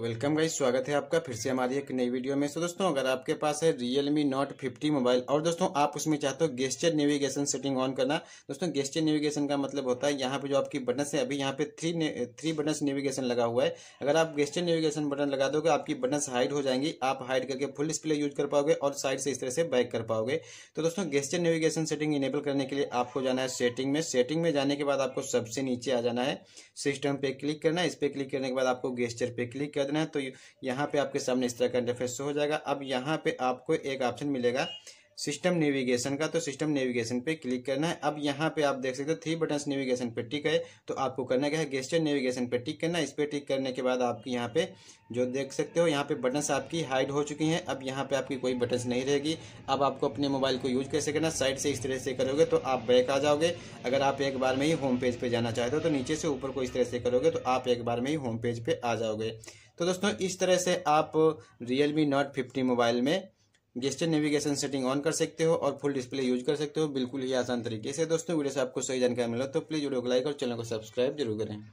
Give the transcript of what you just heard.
welcome guys स्वागत है आपका फिर से हमारी एक नई वीडियो में सो तो so, दोस्तों अगर आपके पास है रियलमी नोट 50 मोबाइल और दोस्तों आप उसमें चाहते हो गेस्चर नेविगेशन सेटिंग ऑन करना दोस्तों गेस्चर नेविगेशन का मतलब होता है यहाँ पे जो आपकी बटन है अभी यहाँ पे थ्री थ्री बटन नेविगेशन लगा हुआ है अगर आप गेस्चर नेविगेशन बटन लगा दोगे आपकी बटन हाइड हो जाएंगी आप हाइड करके फुल डिस्प्ले यूज कर पाओगे और साइड से इस तरह से बैक कर पाओगे तो दोस्तों गेस्चर नेविगेशन सेटिंग इनेबल करने के लिए आपको जाना है सेटिंग में सेटिंग में जाने के बाद आपको सबसे नीचे आ जाना है सिस्टम पे क्लिक करना है इस पर क्लिक करने के बाद आपको गेस्चर पे क्लिक कर देना है तो यहाँ पे आपके सामने इस तरह का इंटरफेस हो जाएगा अब यहाँ पे आपको एक ऑप्शन मिलेगा सिस्टम नेविगेशन का तो सिस्टम नेविगेशन पे क्लिक करना है अब यहाँ पे आप देख सकते हो थ्री बटन्स नेविगेशन पे टिक है तो आपको करना क्या है गेस्टर नेविगेशन पे टिक करना है इस पर टिक करने के बाद आपकी यहाँ पे जो देख सकते हो यहाँ पे बटन्स आपकी हाइड हो चुकी हैं अब यहाँ पे आपकी कोई बटन्स नहीं रहेगी अब आपको अपने मोबाइल को यूज कैसे करना साइड से इस तरह से करोगे तो आप बैक आ जाओगे अगर आप एक बार में ही होम पेज पर जाना चाहते हो तो नीचे से ऊपर को इस तरह से करोगे तो आप एक बार में ही होम पेज पर आ जाओगे तो दोस्तों इस तरह से आप रियलमी नोट फिफ्टी मोबाइल में गेस्टर नेविगेशन सेटिंग ऑन कर सकते हो और फुल डिस्प्ले यूज कर सकते हो बिल्कुल ही आसान तरीके से दोस्तों वीडियो से आपको सही जानकारी मिला तो प्लीज़ वीडियो को लाइक और चैनल को सब्सक्राइब जरूर करें